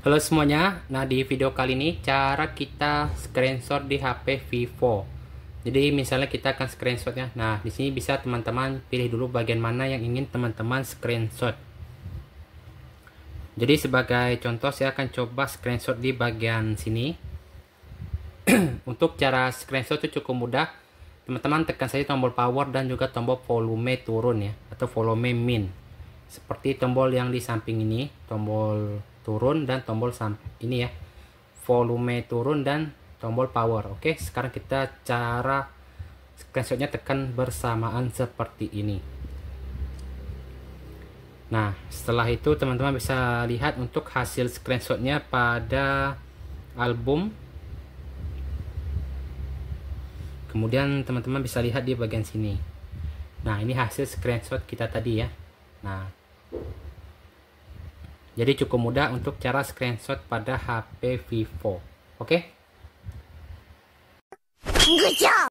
Halo semuanya, nah di video kali ini cara kita screenshot di HP Vivo. Jadi misalnya kita akan screenshotnya, nah di sini bisa teman-teman pilih dulu bagian mana yang ingin teman-teman screenshot. Jadi sebagai contoh saya akan coba screenshot di bagian sini. Untuk cara screenshot itu cukup mudah. Teman-teman tekan saja tombol power dan juga tombol volume turun ya atau volume min seperti tombol yang di samping ini tombol turun dan tombol samping ini ya volume turun dan tombol power oke sekarang kita cara screenshotnya tekan bersamaan seperti ini nah setelah itu teman-teman bisa lihat untuk hasil screenshotnya pada album kemudian teman-teman bisa lihat di bagian sini nah ini hasil screenshot kita tadi ya nah jadi cukup mudah untuk cara screenshot pada HP Vivo. Oke? Okay? Good